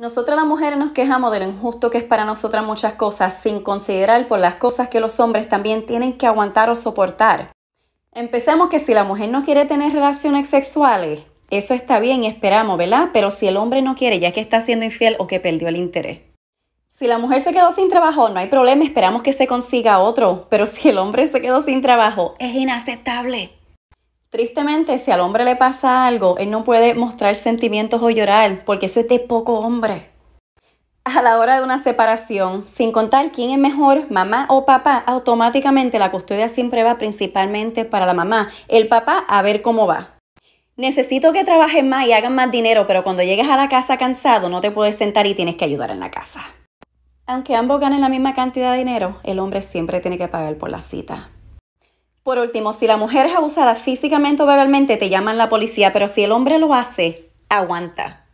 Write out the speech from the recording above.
Nosotras las mujeres nos quejamos de lo injusto que es para nosotras muchas cosas sin considerar por las cosas que los hombres también tienen que aguantar o soportar. Empecemos que si la mujer no quiere tener relaciones sexuales, eso está bien y esperamos, ¿verdad? Pero si el hombre no quiere, ya que está siendo infiel o que perdió el interés. Si la mujer se quedó sin trabajo, no hay problema, esperamos que se consiga otro. Pero si el hombre se quedó sin trabajo, es inaceptable. Tristemente, si al hombre le pasa algo, él no puede mostrar sentimientos o llorar, porque eso es de poco hombre. A la hora de una separación, sin contar quién es mejor, mamá o papá, automáticamente la custodia siempre va principalmente para la mamá, el papá a ver cómo va. Necesito que trabajes más y hagan más dinero, pero cuando llegues a la casa cansado no te puedes sentar y tienes que ayudar en la casa. Aunque ambos ganen la misma cantidad de dinero, el hombre siempre tiene que pagar por la cita. Por último, si la mujer es abusada físicamente o verbalmente, te llaman la policía, pero si el hombre lo hace, aguanta.